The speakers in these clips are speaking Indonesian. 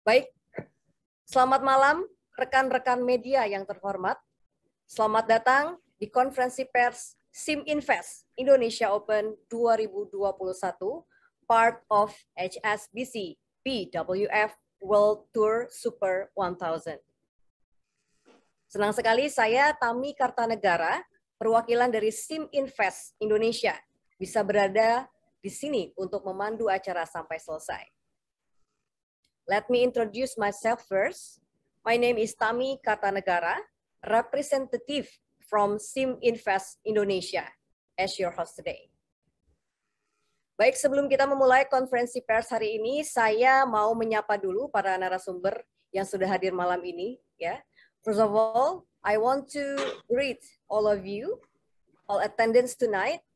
Baik, selamat malam rekan-rekan media yang terhormat. Selamat datang di konferensi pers SIM Invest Indonesia Open 2021, part of HSBC BWF World Tour Super 1000. Senang sekali saya Tami Kartanegara, perwakilan dari SIM Invest Indonesia, bisa berada di sini untuk memandu acara sampai selesai. Let me introduce myself first. My name is Tami Katanegara, representative from SIM Invest Indonesia as your host today. Baik, sebelum kita memulai konferensi pers hari ini, saya mau menyapa dulu para narasumber yang sudah hadir malam ini. Ya, First of all, I want to greet all of you, all attendance tonight,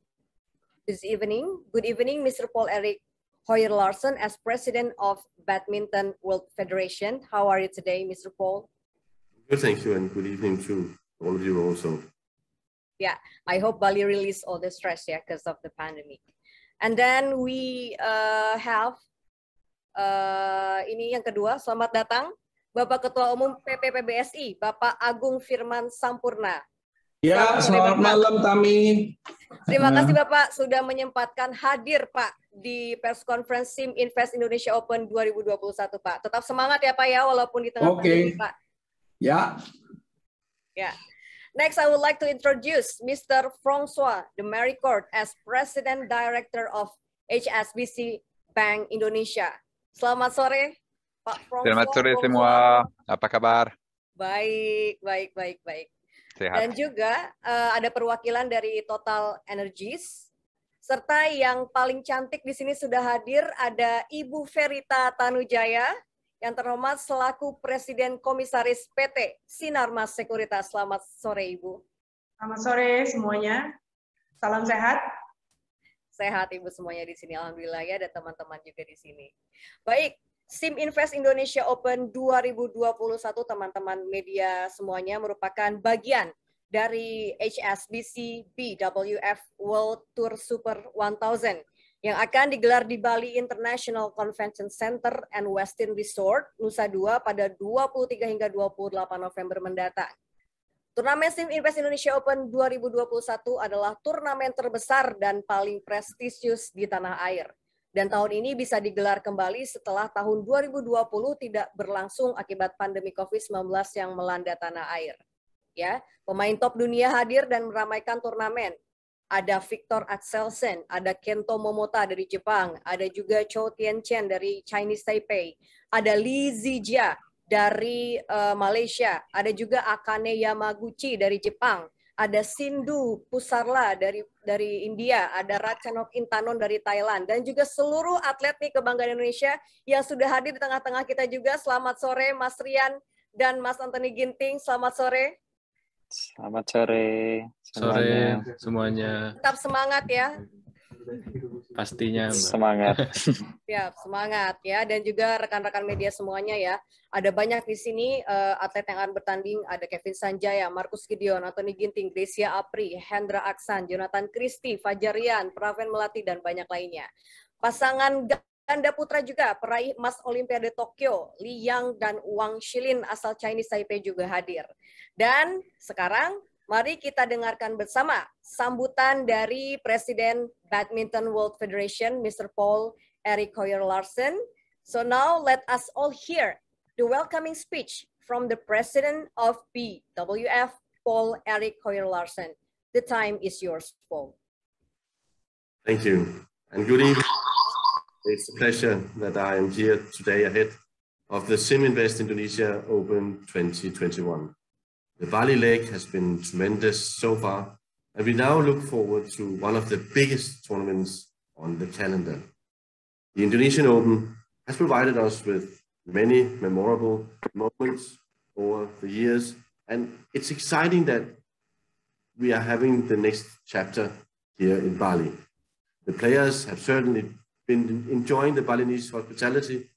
this evening. Good evening, Mr. Paul Eric Hoyer Larson as president of Badminton World Federation. How are you today, Mr. Paul? Good, thank you, and good evening to all of you also. Yeah, I hope Bali release all the stress, yeah, because of the pandemic. And then we uh, have uh, ini yang kedua, selamat datang Bapak Ketua Umum PPPBSI, Bapak Agung Firman Sampurna. Ya, selamat, selamat malam Tami. Terima ya. kasih Bapak sudah menyempatkan hadir Pak di press conference SIM Invest Indonesia Open 2021, Pak. Tetap semangat ya, Pak ya, walaupun di tengah okay. pandemi, Pak. Ya. Ya. Next, I would like to introduce Mr. Francois de Maricourt as President Director of HSBC Bank Indonesia. Selamat sore, Pak François. Selamat sore semua. Apa kabar? Baik, baik, baik, baik. Sehat. Dan juga uh, ada perwakilan dari Total Energies, serta yang paling cantik di sini sudah hadir ada Ibu Verita Tanujaya yang terhormat selaku Presiden Komisaris PT Sinarmas Sekuritas. Selamat sore Ibu. Selamat sore semuanya. Salam sehat. Sehat Ibu semuanya di sini. Alhamdulillah ya dan teman-teman juga di sini. Baik, SIM Invest Indonesia Open 2021 teman-teman media semuanya merupakan bagian dari HSBC BWF World Tour Super 1000 yang akan digelar di Bali International Convention Center and Westin Resort, Nusa Dua pada 23 hingga 28 November mendatang. Turnamen SIM Invest Indonesia Open 2021 adalah turnamen terbesar dan paling prestisius di tanah air. Dan tahun ini bisa digelar kembali setelah tahun 2020 tidak berlangsung akibat pandemi COVID-19 yang melanda tanah air ya. Pemain top dunia hadir dan meramaikan turnamen. Ada Victor Axelsen, ada Kento Momota dari Jepang, ada juga Chou tien dari Chinese Taipei, ada Li Zijia dari uh, Malaysia, ada juga Akane Yamaguchi dari Jepang, ada Sindu Pusarla dari dari India, ada Ratchanok Intanon dari Thailand, dan juga seluruh atlet nih kebanggaan Indonesia yang sudah hadir di tengah-tengah kita juga. Selamat sore Mas Rian dan Mas Anthony Ginting. Selamat sore. Selamat sore. Semuanya. Sore semuanya. Tetap semangat ya. Pastinya. Mbak. Semangat. ya, semangat ya. Dan juga rekan-rekan media semuanya ya. Ada banyak di sini uh, atlet yang akan bertanding. Ada Kevin Sanjaya, Markus Gideon, Anthony Ginting, Desia Apri, Hendra Aksan, Jonathan Christie, Fajarian, Praven Melati, dan banyak lainnya. Pasangan Ganda putra juga peraih emas Olimpiade Tokyo, Li Yang dan Wang Shilin asal Chinese Taipei juga hadir. Dan sekarang mari kita dengarkan bersama sambutan dari Presiden Badminton World Federation Mr. Paul Eric Hoyer Larsen. So now let us all hear the welcoming speech from the President of BWF Paul Eric Hoyer Larsen. The time is yours, Paul. Thank you. And good evening. It's a pleasure that I am here today ahead of the SimInvest Indonesia Open 2021. The Bali Lake has been tremendous so far, and we now look forward to one of the biggest tournaments on the calendar. The Indonesian Open has provided us with many memorable moments over the years, and it's exciting that we are having the next chapter here in Bali. The players have certainly been enjoying the Balinese hospitality.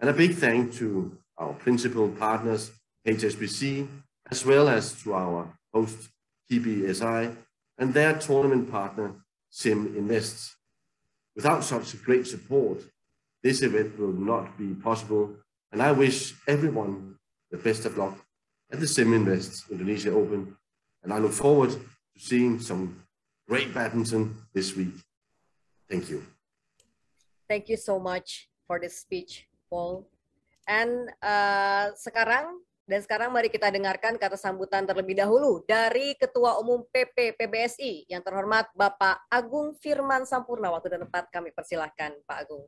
And a big thank to our principal partners, HSBC, as well as to our host, PBSI, and their tournament partner, Sim Invests. Without such great support, this event will not be possible, and I wish everyone the best of luck at the Sim Invest Indonesia Open, and I look forward to seeing some great badminton this week. Thank you. Thank you so much for this speech, Paul. And uh, sekarang dan sekarang mari kita dengarkan kata sambutan terlebih dahulu dari Ketua Umum PP PBSI yang terhormat Bapak Agung Firman Sampurna. Waktu dan tempat kami persilahkan Pak Agung.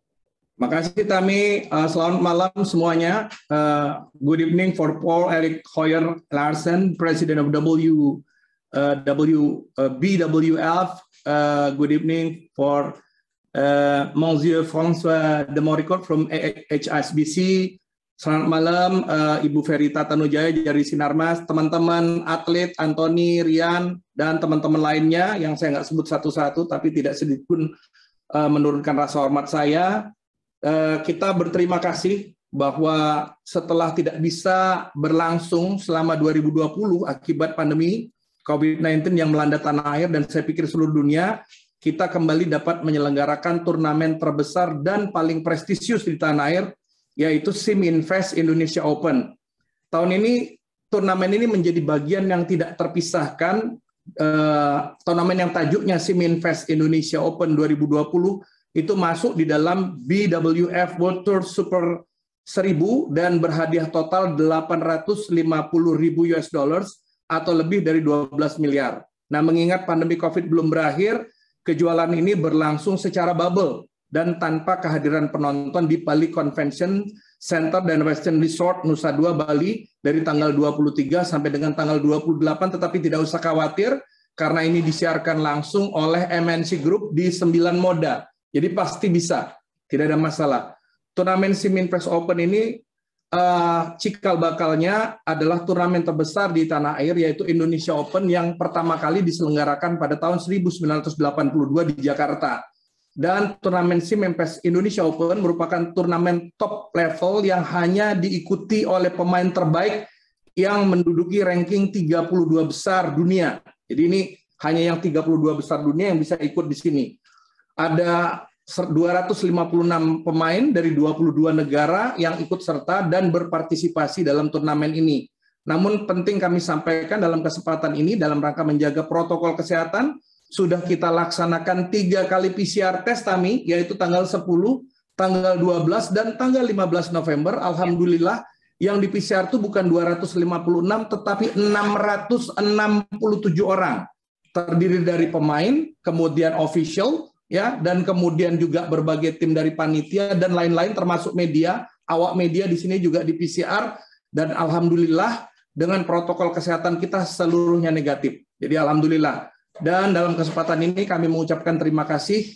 Makasih kasih Tami. Uh, selamat malam semuanya. Uh, good evening for Paul Eric Hoyer Larsen, President of W uh, W uh, BWF. Uh, good evening for uh, eh, Monsieur François de Moricourt from HSBC. Selamat malam uh, Ibu Ferita Tanujaya dari Sinarmas, teman-teman atlet Antoni, Rian, dan teman-teman lainnya yang saya nggak sebut satu-satu, tapi tidak sedikit pun uh, menurunkan rasa hormat saya. Uh, kita berterima kasih bahwa setelah tidak bisa berlangsung selama 2020 akibat pandemi COVID-19 yang melanda tanah air dan saya pikir seluruh dunia, kita kembali dapat menyelenggarakan turnamen terbesar dan paling prestisius di tanah air, yaitu SIM Invest Indonesia Open. Tahun ini, turnamen ini menjadi bagian yang tidak terpisahkan. Eh, turnamen yang tajuknya SIM Invest Indonesia Open 2020 itu masuk di dalam BWF World Tour Super 1000 dan berhadiah total 850 ribu US dollars atau lebih dari 12 miliar. Nah, mengingat pandemi COVID belum berakhir, Kejualan ini berlangsung secara bubble dan tanpa kehadiran penonton di Bali Convention Center dan Western Resort Nusa Dua Bali dari tanggal 23 sampai dengan tanggal 28 tetapi tidak usah khawatir karena ini disiarkan langsung oleh MNC Group di 9 moda. Jadi pasti bisa, tidak ada masalah. Turnamen Simin Press Open ini uh, cikal bakalnya adalah turnamen terbesar di tanah air yaitu Indonesia Open yang pertama kali diselenggarakan pada tahun 1982 di Jakarta. Dan turnamen SIMEMPES Indonesia Open merupakan turnamen top level yang hanya diikuti oleh pemain terbaik yang menduduki ranking 32 besar dunia. Jadi ini hanya yang 32 besar dunia yang bisa ikut di sini. Ada 256 pemain dari 22 negara yang ikut serta dan berpartisipasi dalam turnamen ini. Namun penting kami sampaikan dalam kesempatan ini dalam rangka menjaga protokol kesehatan sudah kita laksanakan tiga kali PCR test kami yaitu tanggal 10, tanggal 12 dan tanggal 15 November. Alhamdulillah yang di PCR itu bukan 256 tetapi 667 orang terdiri dari pemain, kemudian official, ya dan kemudian juga berbagai tim dari panitia dan lain-lain termasuk media awak media di sini juga di PCR dan alhamdulillah dengan protokol kesehatan kita seluruhnya negatif jadi alhamdulillah dan dalam kesempatan ini kami mengucapkan terima kasih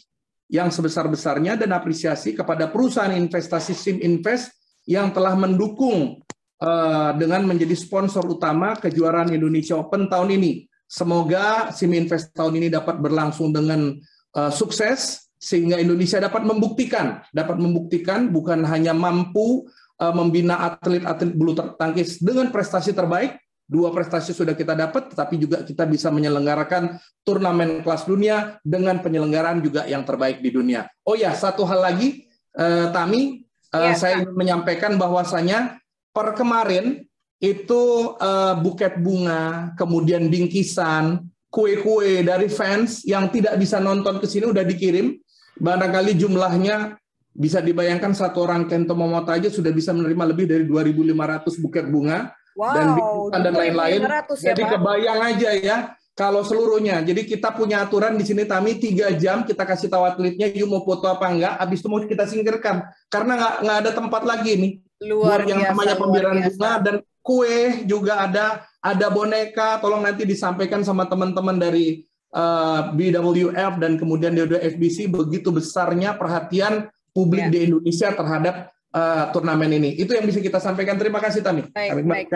yang sebesar-besarnya dan apresiasi kepada perusahaan investasi Sim Invest yang telah mendukung uh, dengan menjadi sponsor utama kejuaraan Indonesia Open tahun ini. Semoga Sim Invest tahun ini dapat berlangsung dengan Eh, sukses sehingga Indonesia dapat membuktikan, dapat membuktikan bukan hanya mampu eh, membina atlet-atlet bulu tangkis dengan prestasi terbaik, dua prestasi sudah kita dapat, tetapi juga kita bisa menyelenggarakan turnamen kelas dunia dengan penyelenggaraan juga yang terbaik di dunia. Oh ya, satu hal lagi, eh, Tami, ya, saya ingin menyampaikan bahwasanya per kemarin itu buket bunga, kemudian bingkisan, kue-kue dari fans yang tidak bisa nonton ke sini udah dikirim. Barangkali jumlahnya bisa dibayangkan satu orang Kento Momota aja sudah bisa menerima lebih dari 2.500 buket bunga wow, dan bingkisan dan ya, lain-lain. Ya, Jadi Pak? kebayang aja ya kalau seluruhnya. Jadi kita punya aturan di sini Tami tiga jam kita kasih tahu atletnya you mau foto apa enggak, habis itu mau kita singkirkan karena nggak nggak ada tempat lagi nih. Luar biasa. yang namanya pembiaran bunga dan kue juga ada ada boneka, tolong nanti disampaikan sama teman-teman dari uh, eh, BWF dan kemudian FBC begitu besarnya perhatian publik ya. di Indonesia terhadap uh, turnamen ini. Itu yang bisa kita sampaikan. Terima kasih Tami. Baik, baik.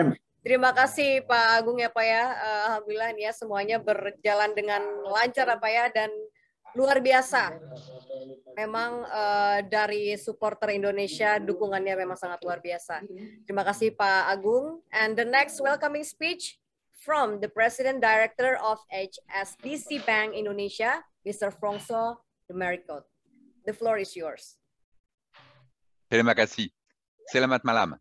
Terima kasih Pak Agung ya Pak ya. Uh, Alhamdulillah ya semuanya berjalan dengan lancar apa ya, ya dan luar biasa. Memang uh, dari supporter Indonesia dukungannya memang sangat luar biasa. Terima kasih Pak Agung. And the next welcoming speech from the President Director of HSBC Bank Indonesia, Mr. Fronso Demerikot. The floor is yours. Terima kasih. Selamat malam.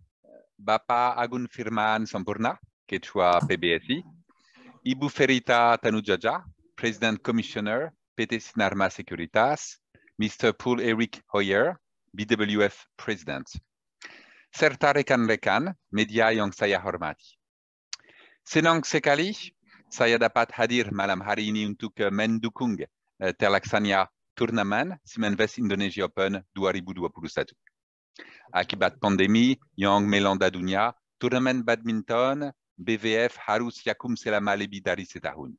Bapak Agung Firman Sampurna, Ketua PBSI. Ibu Ferita Tanujaja, President Commissioner PT Sinarma Securitas, Mr. Paul Eric Hoyer, BWF President. Serta rekan-rekan, media yang saya hormati. Senang sekali saya dapat hadir malam hari ini untuk eh, mendukung eh, terlaksanya turnamen Simenves Indonesia Open 2021. Akibat pandemi yang melanda dunia, turnamen badminton BWF harus yakum selama lebih dari setahun.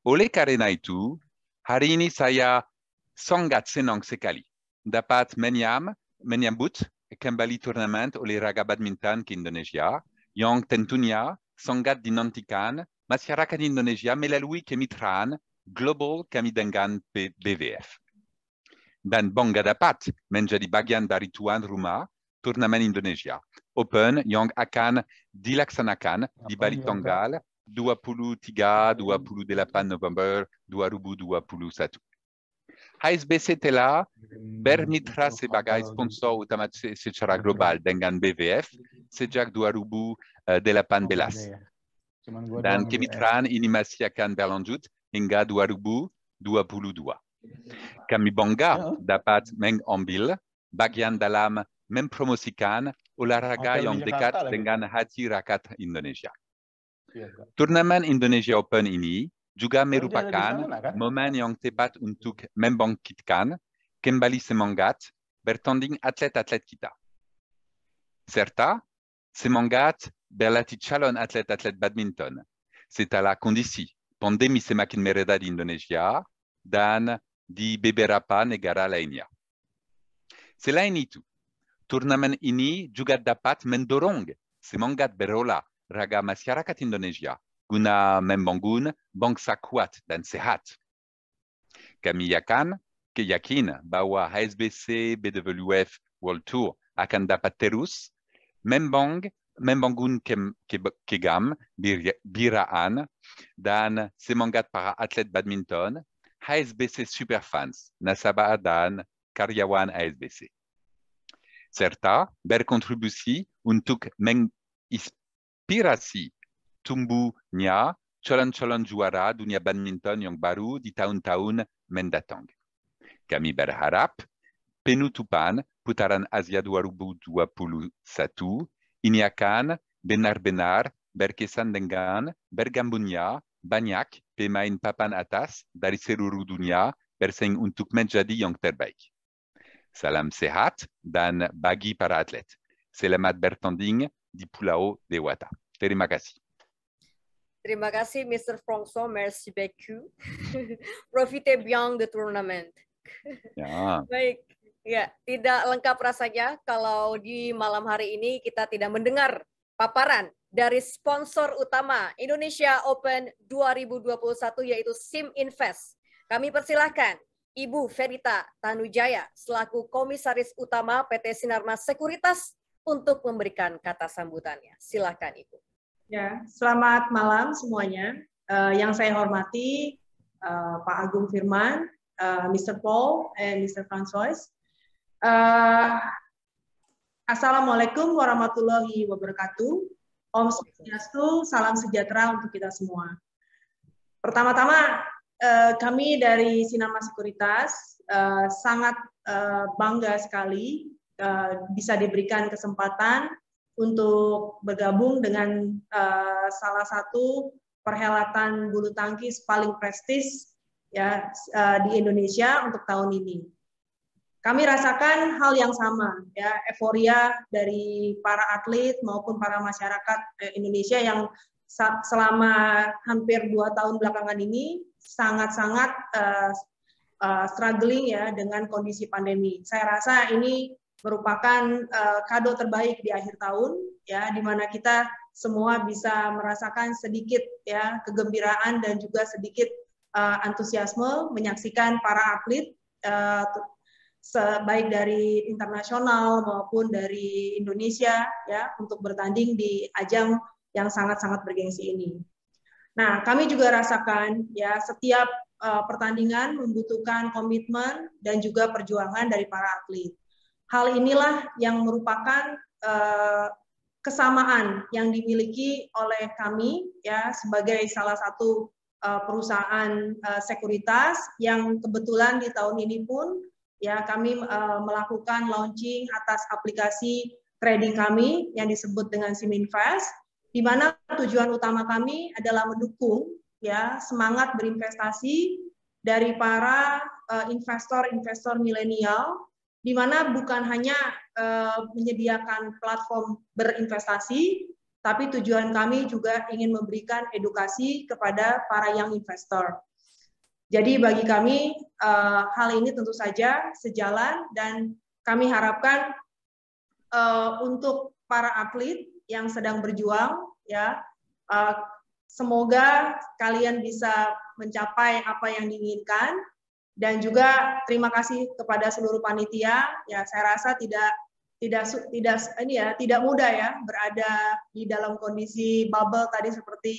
Oleh karena itu, Harini saya sangat senang sekali dapat menyam, menyambut kembali Tournament, olahraga badminton ke Indonesia yang tentunya sangat dinantikan masyarakat Indonesia melalui kemitraan global kami dengan Dan bangga dapat menjadi bagian dari tuan rumah turnamen Indonesia Open yang akan dilaksanakan di Bali dua pulu tiga, dua pulu delapan November, dua ribu dua pulu satu. là, Tela bermitra sebagai sponsor utama secara global dengan BVF sejak belas. Dan kemitraan ini masih akan berlanjut hingga dua. Kami bangga ah. dapat mengambil bagian dalam mempromosikan olahraga ah, yang dekat dengan hati Rakat Indonesia. Turnamen Indonesia Open ini juga merupakan momen yang tebat untuk membangkitkan kembali semangat bertanding atlet-atlet kita. Serta, semangat berlatih calon atlet-atlet badminton la kondisi pandemi semakin mereda di Indonesia dan di beberapa negara lainnya. Selain itu, turnamen ini juga dapat mendorong semangat berolah raga masyarakat Indonesia guna membangun bangsa kuat dan sehat. Kami yakin, keyakin bahwa HSBC BWF World Tour akan dapat terus membang, membangun ke, ke, kegam biraan dan semangat para atlet badminton, HSBC Superfans, nasabah dan karyawan HSBC. serta berkontribusi untuk meng pirasi tumbu nya cholan cholan juara dunia badminton yang baru di tahun-tahun mendatang. Kami berharap penutupan putaran Asia 2021 Satu, Inyakan, benar-benar berkesan dengan Bergambunya, banyak pemain papan atas dari seluruh dunia untuk menjadi yang terbaik. Salam sehat dan bagi para atlet. Selamat bertanding di Pulau Dewata. Terima kasih. Terima kasih, Mr. François. Merci beaucoup. Profitez bien de tournament. Ya. Baik. Ya, tidak lengkap rasanya kalau di malam hari ini kita tidak mendengar paparan dari sponsor utama Indonesia Open 2021 yaitu Sim Invest. Kami persilahkan Ibu Ferita Tanujaya selaku Komisaris Utama PT Sinarmas Sekuritas untuk memberikan kata sambutannya. Silahkan Ibu. Ya, selamat malam semuanya. Uh, yang saya hormati uh, Pak Agung Firman, uh, eh, Mr. Paul, and Mr. Francois. Uh, Assalamualaikum warahmatullahi wabarakatuh. Om Swastiastu, salam sejahtera untuk kita semua. Pertama-tama, kami dari Sinama Sekuritas sangat bangga sekali Eh, bisa diberikan kesempatan untuk bergabung dengan eh, salah satu perhelatan bulu tangkis paling prestis ya eh, di Indonesia untuk tahun ini. Kami rasakan hal yang sama ya euforia dari para atlet maupun para masyarakat Indonesia yang selama hampir dua tahun belakangan ini sangat-sangat uh, uh, struggling ya dengan kondisi pandemi. Saya rasa ini merupakan uh, kado terbaik di akhir tahun ya di mana kita semua bisa merasakan sedikit ya kegembiraan dan juga sedikit uh, antusiasme menyaksikan para atlet uh, eh, baik dari internasional maupun dari Indonesia ya untuk bertanding di ajang yang sangat-sangat bergengsi ini. Nah, kami juga rasakan ya setiap uh, pertandingan membutuhkan komitmen dan juga perjuangan dari para atlet. Hal inilah yang merupakan eh, kesamaan yang dimiliki oleh kami ya sebagai salah satu eh, perusahaan eh, sekuritas yang kebetulan di tahun ini pun ya kami melakukan launching atas aplikasi trading kami yang disebut dengan Siminvest di mana tujuan utama kami adalah mendukung ya semangat berinvestasi dari para investor -investor milenial di mana bukan hanya eh, menyediakan platform berinvestasi, tapi tujuan kami juga ingin memberikan edukasi kepada para yang investor. Jadi bagi kami eh, hal ini tentu saja sejalan dan kami harapkan eh, untuk para atlet yang sedang berjuang ya semoga kalian bisa mencapai apa yang diinginkan dan juga terima kasih kepada seluruh panitia ya saya rasa tidak tidak tidak ini ya tidak mudah ya berada di dalam kondisi bubble tadi seperti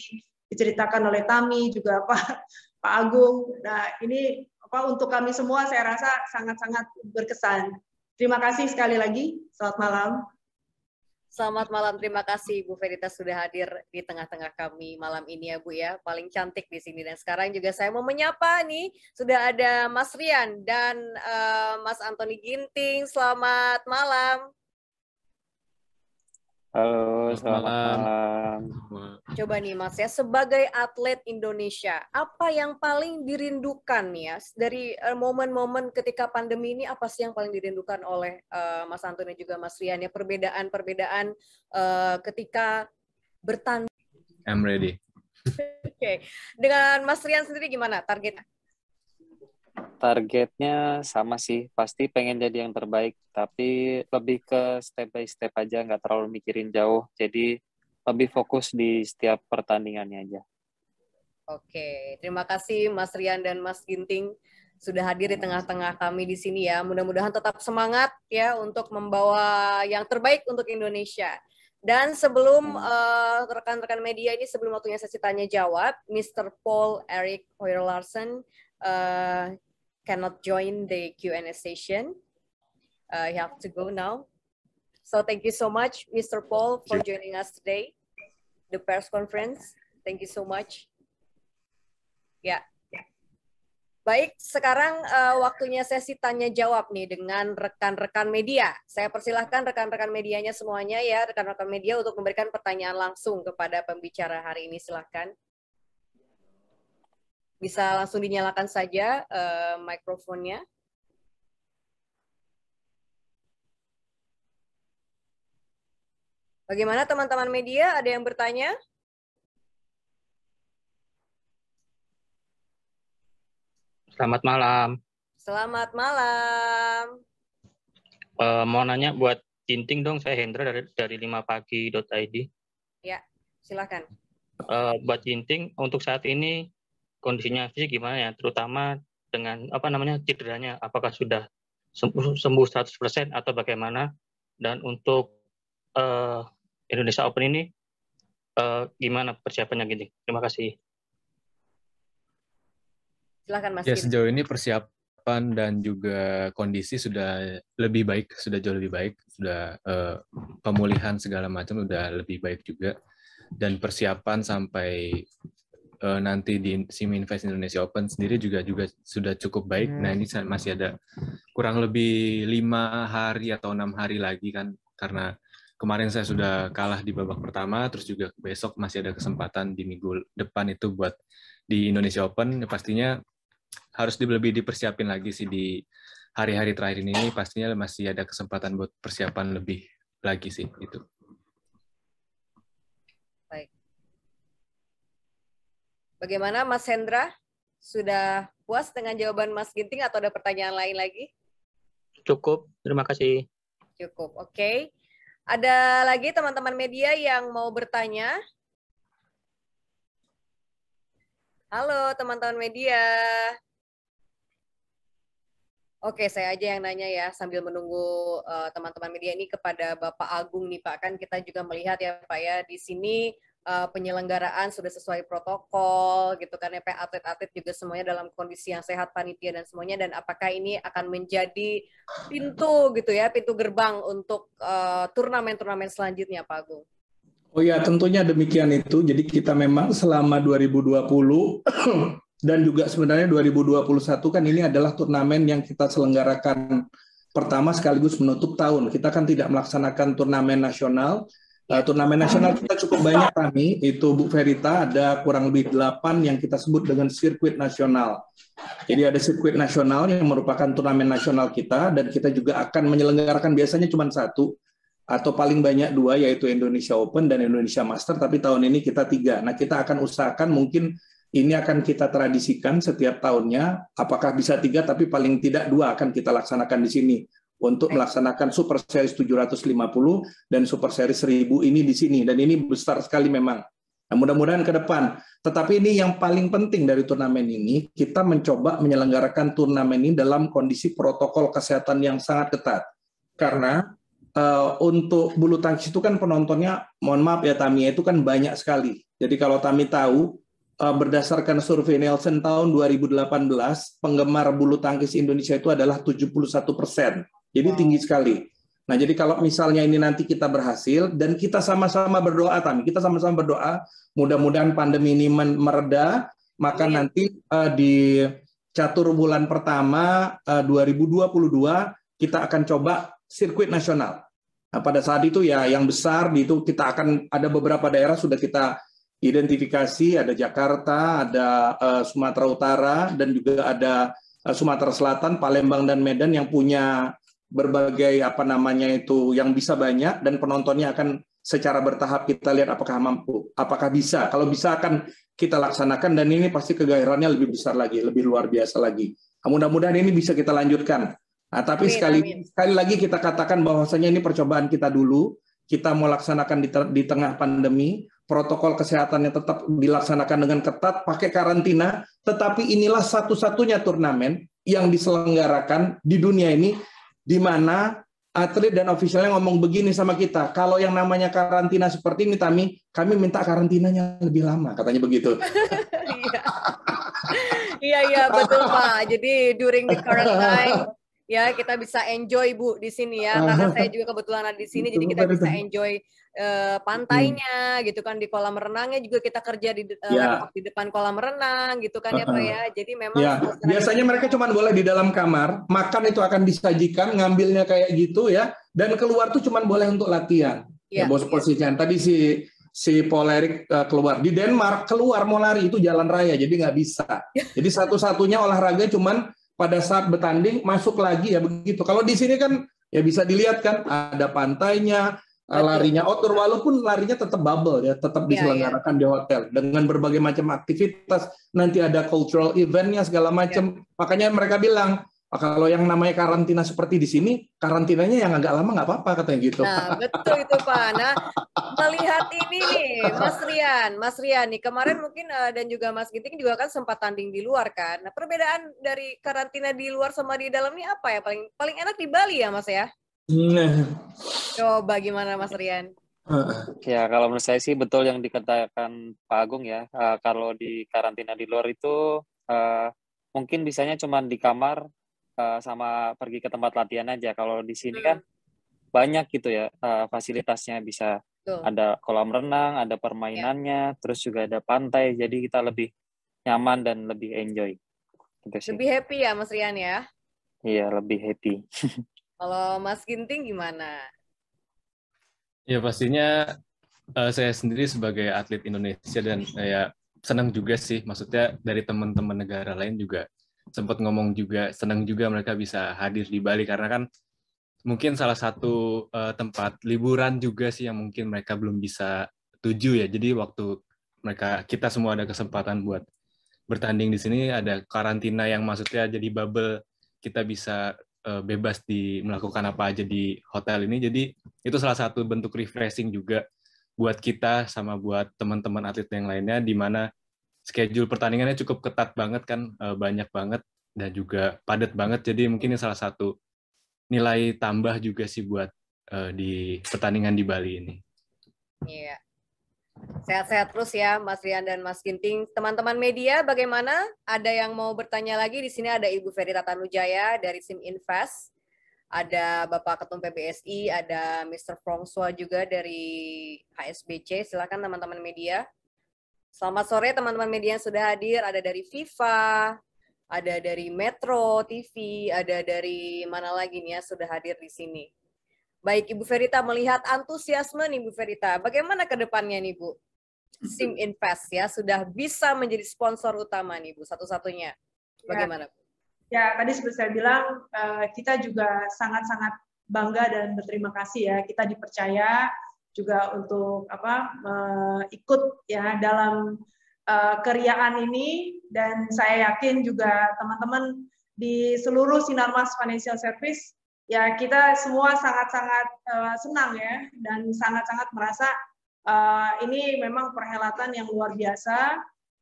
diceritakan oleh Tami juga Pak Pak Agung nah ini apa untuk kami semua saya rasa sangat-sangat berkesan terima kasih sekali lagi selamat malam Selamat malam, terima kasih Bu Ferita sudah hadir di tengah-tengah kami malam ini ya Bu ya, paling cantik di sini. Dan sekarang juga saya mau menyapa nih, sudah ada Mas Rian dan uh, Mas Antoni Ginting, selamat malam. Halo, selamat, selamat malam. malam. Coba nih Mas ya, sebagai atlet Indonesia, apa yang paling dirindukan nih ya dari eh, momen-momen ketika pandemi ini apa sih yang paling dirindukan oleh uh, Mas Anton dan juga Mas Rian ya perbedaan-perbedaan uh, ketika bertanding? I'm ready. Oke, okay. dengan Mas Rian sendiri gimana targetnya? Targetnya sama sih, pasti pengen jadi yang terbaik, tapi lebih ke step by step aja, nggak terlalu mikirin jauh. Jadi lebih fokus di setiap pertandingannya aja. Oke, terima kasih Mas Rian dan Mas Ginting sudah hadir di tengah-tengah kami di sini ya. Mudah-mudahan tetap semangat ya untuk membawa yang terbaik untuk Indonesia. Dan sebelum hmm. eh, rekan-rekan uh, media ini sebelum waktunya sesi tanya jawab, Mr. Paul Eric Hoyer Larsen Uh, cannot join the Q&A session. Uh, you have to go now. So thank you so much, Mr. Paul, for joining us today, the press conference. Thank you so much. Ya. Yeah. Baik, sekarang uh, waktunya sesi tanya jawab nih dengan rekan-rekan media. Saya persilahkan rekan-rekan medianya semuanya ya, rekan-rekan media untuk memberikan pertanyaan langsung kepada pembicara hari ini. Silahkan. Bisa langsung dinyalakan saja uh, mikrofonnya. Bagaimana teman-teman media? Ada yang bertanya? Selamat malam. Selamat malam. Uh, mau nanya buat Ginting dong, saya Hendra dari dari 5pagi.id. Ya, silakan. Uh, buat Ginting, untuk saat ini kondisinya fisik gimana ya, terutama dengan apa namanya cederanya, apakah sudah sembuh, sembuh 100% atau bagaimana? Dan untuk uh, Indonesia Open ini uh, gimana persiapannya gini? Terima kasih. Silakan Mas. Ya sejauh ini persiapan dan juga kondisi sudah lebih baik, sudah jauh lebih baik, sudah uh, pemulihan segala macam sudah lebih baik juga dan persiapan sampai uh, nanti di SIM Invest Indonesia Open sendiri juga juga sudah cukup baik. Hmm. Nah ini masih ada kurang lebih lima hari atau enam hari lagi kan karena kemarin saya sudah kalah di babak pertama, terus juga besok masih ada kesempatan di minggu depan itu buat di Indonesia Open. Pastinya harus lebih dipersiapin lagi sih di hari-hari terakhir ini. Pastinya masih ada kesempatan buat persiapan lebih lagi sih itu. Bagaimana Mas Hendra? Sudah puas dengan jawaban Mas Ginting atau ada pertanyaan lain lagi? Cukup, terima kasih. Cukup, oke. Okay. Ada lagi teman-teman media yang mau bertanya? Halo teman-teman media. Oke, saya aja yang nanya ya sambil menunggu eh, teman-teman uh, teman -teman media ini kepada Bapak Agung nih Pak. Kan kita juga melihat ya Pak ya di sini uh, penyelenggaraan sudah sesuai protokol gitu kan ya atlet-atlet juga semuanya dalam kondisi yang sehat panitia dan semuanya dan apakah ini akan menjadi pintu gitu ya pintu gerbang untuk eh, turnamen-turnamen uh, selanjutnya Pak Agung. Oh ya tentunya demikian itu jadi kita memang selama 2020 dan juga sebenarnya 2021 kan ini adalah turnamen yang kita selenggarakan pertama sekaligus menutup tahun. Kita kan tidak melaksanakan turnamen nasional, uh, turnamen nasional kita cukup banyak kami itu Bu Verita ada kurang lebih 8 yang kita sebut dengan sirkuit nasional. Jadi ada sirkuit nasional yang merupakan turnamen nasional kita dan kita juga akan menyelenggarakan biasanya cuma satu atau paling banyak dua yaitu Indonesia Open dan Indonesia Master tapi tahun ini kita tiga. Nah kita akan usahakan mungkin ini akan kita tradisikan setiap tahunnya apakah bisa tiga tapi paling tidak dua akan kita laksanakan di sini untuk melaksanakan Super Series 750 dan Super Series 1000 ini di sini dan ini besar sekali memang. Nah, mudah-mudahan ke depan. Tetapi ini yang paling penting dari turnamen ini, kita mencoba menyelenggarakan turnamen ini dalam kondisi protokol kesehatan yang sangat ketat. Karena uh, untuk bulu tangkis itu kan penontonnya, mohon maaf ya Tamiya itu kan banyak sekali. Jadi kalau Tami tahu, uh, berdasarkan survei Nielsen tahun 2018, penggemar bulu tangkis Indonesia itu adalah 71 persen jadi hmm. tinggi sekali. Nah, jadi kalau misalnya ini nanti kita berhasil dan kita sama-sama berdoa, Tami, kita sama-sama berdoa, mudah-mudahan pandemi ini mereda, maka ya. nanti uh, di catur bulan pertama eh, uh, 2022 kita akan coba sirkuit nasional. Nah, pada saat itu ya yang besar itu kita akan ada beberapa daerah sudah kita identifikasi ada Jakarta, ada uh, Sumatera Utara dan juga ada Sumatera Selatan, Palembang dan Medan yang punya berbagai apa namanya itu yang bisa banyak dan penontonnya akan secara bertahap kita lihat apakah mampu, apakah bisa. Kalau bisa akan kita laksanakan dan ini pasti kegairannya lebih besar lagi, lebih luar biasa lagi. Mudah-mudahan ini bisa kita lanjutkan. Nah, tapi amin, sekali amin. sekali lagi kita katakan bahwasanya ini percobaan kita dulu. Kita mau laksanakan di, di tengah pandemi, protokol kesehatannya tetap dilaksanakan dengan ketat, pakai karantina. Tetapi inilah satu-satunya turnamen yang diselenggarakan di dunia ini di mana atlet dan ofisialnya ngomong begini sama kita, kalau yang namanya karantina seperti ini, Tami, kami minta karantinanya lebih lama, katanya begitu. Iya. iya, iya, betul Pak. Jadi during the quarantine, ya kita bisa enjoy Bu di sini ya, karena saya juga kebetulan ada di sini, jadi kita bisa enjoy eh, pantainya hmm. gitu kan di kolam renangnya juga kita kerja di yeah. Eh, ya. di depan kolam renang gitu kan uh -huh. ya Pak ya. Jadi memang yeah. biasanya mereka cuma boleh di dalam kamar, makan itu akan disajikan, ngambilnya kayak gitu ya dan keluar tuh cuma boleh untuk latihan. Yeah. Ya, bos ya. posisinya. Tadi si si Polerik uh, keluar di Denmark keluar mau lari itu jalan raya jadi nggak bisa jadi satu-satunya olahraga cuman pada saat bertanding masuk lagi ya begitu kalau di sini kan ya bisa dilihat kan ada pantainya Eh, larinya outdoor walaupun larinya tetap bubble ya tetap ya, ya. diselenggarakan yeah, di hotel dengan berbagai macam aktivitas nanti ada cultural eventnya segala ya. macam yeah. makanya mereka bilang ah, kalau yang namanya karantina seperti di sini karantinanya yang agak lama nggak apa-apa katanya gitu nah betul itu pak nah melihat ini nih Mas Rian Mas Rian nih kemarin mungkin eh, dan juga Mas Giting juga kan sempat tanding di luar kan nah perbedaan dari karantina di luar sama di dalam ini apa ya paling paling enak di Bali ya Mas ya nah Coba gimana Mas Rian? Ya kalau menurut saya sih betul yang dikatakan Pak Agung ya. Uh, kalau di karantina di luar itu uh, mungkin bisanya cuma di kamar uh, sama pergi ke tempat latihan aja. Kalau di sini kan hmm. kan banyak gitu ya uh, fasilitasnya bisa Betul. ada kolam renang, ada permainannya, ya. terus juga ada pantai. Jadi kita lebih nyaman dan lebih enjoy. Gitu sih. Lebih happy ya Mas Rian ya? Iya lebih happy. Kalau Mas Ginting gimana? Ya pastinya uh, saya sendiri sebagai atlet Indonesia dan eh, ya senang juga sih, maksudnya dari teman-teman negara lain juga sempat ngomong juga senang juga mereka bisa hadir di Bali karena kan mungkin salah satu uh, tempat liburan juga sih yang mungkin mereka belum bisa tuju ya. Jadi waktu mereka kita semua ada kesempatan buat bertanding di sini ada karantina yang maksudnya jadi bubble kita bisa uh, bebas di melakukan apa aja di hotel ini. Jadi itu salah satu bentuk refreshing juga buat kita sama buat teman-teman atlet yang lainnya di mana schedule pertandingannya cukup ketat banget kan uh, banyak banget dan juga padat banget. Jadi mungkin ini salah satu nilai tambah juga sih buat uh, di pertandingan di Bali ini. Iya. Yeah. Sehat-sehat terus ya Mas Rian dan Mas Ginting. Teman-teman media bagaimana? Ada yang mau bertanya lagi? Di sini ada Ibu Ferry Tatanujaya dari SIM Invest. Ada Bapak Ketum PBSI, ada Mr. Frongsoa juga dari HSBC. Silakan teman-teman media. Selamat sore teman-teman media yang sudah hadir. Ada dari FIFA, ada dari Metro TV, ada dari mana lagi nih ya sudah hadir di sini. Baik, Ibu Verita melihat antusiasme nih Ibu Verita. Bagaimana ke depannya nih Bu? SIM Invest ya sudah bisa menjadi sponsor utama nih Bu satu-satunya. Ya. Bagaimana Bu? Ya, tadi seperti saya bilang eh, kita juga sangat-sangat bangga dan berterima kasih ya kita dipercaya juga untuk apa eh, ikut ya dalam eh, keriaan ini dan saya yakin juga teman-teman di seluruh Sinarmas Financial Service ya kita semua sangat-sangat uh, senang ya dan sangat-sangat merasa uh, ini memang perhelatan yang luar biasa.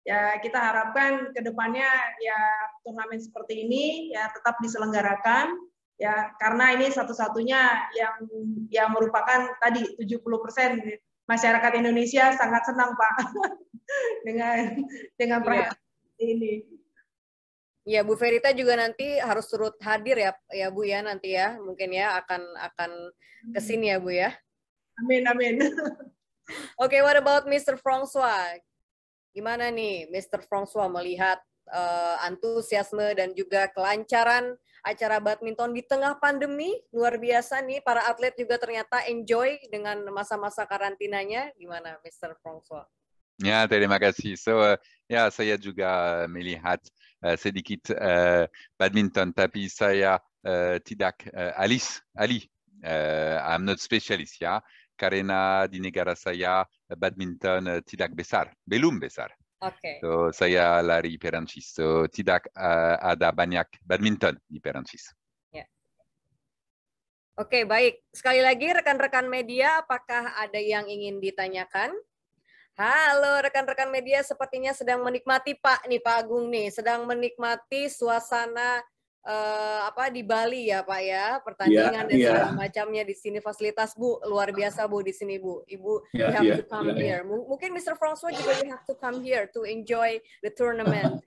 Ya kita harapkan kedepannya ya turnamen seperti ini ya tetap diselenggarakan ya karena ini satu-satunya yang yang merupakan tadi 70 persen masyarakat Indonesia sangat senang Pak dengan dengan iya. perhelatan ya. ini. Ya Bu Ferita juga nanti harus turut hadir ya ya Bu ya nanti ya mungkin ya akan akan hmm. kesini ya Bu ya. Amin amin. Oke, okay, what about Mr. François? Gimana nih Mr. François melihat uh, antusiasme dan juga kelancaran acara badminton di tengah pandemi? Luar biasa nih, para atlet juga ternyata enjoy dengan masa-masa karantinanya. Gimana Mr. François? Ya, terima kasih. So, ya saya juga melihat Euh, sedikit euh, badminton, tapi saya euh, tidak alis, uh, I'm not specialist ya, karena di negara saya badminton tidak besar, belum besar. Okay. So, saya lari Perancis, so, tidak uh, ada banyak badminton di Perancis. Ya. Oke, okay, baik. Sekali lagi rekan-rekan media, apakah ada yang ingin ditanyakan? Halo rekan-rekan media, sepertinya sedang menikmati Pak nih Pak Agung nih, sedang menikmati suasana uh, apa di Bali ya Pak ya, pertandingan yeah, dan yeah. segala macamnya di sini fasilitas Bu luar biasa Bu di sini Bu. Ibu yeah, you have yeah, to come yeah, iya. here. Yeah. Mungkin Mr. François juga you have to come here to enjoy the tournament.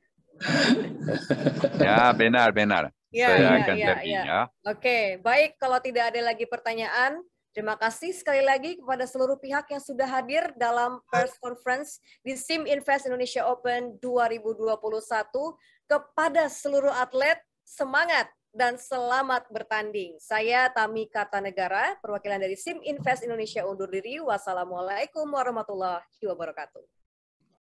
ya benar benar. Ya, Saya ya, akan ya, ya. Oke, okay. baik kalau tidak ada lagi pertanyaan, Terima kasih sekali lagi kepada seluruh pihak yang sudah hadir dalam press conference di SIM Invest Indonesia Open 2021. Kepada seluruh atlet, semangat dan selamat bertanding. Saya Tami Kartanegara, perwakilan dari SIM Invest Indonesia undur diri. Wassalamualaikum warahmatullahi wabarakatuh.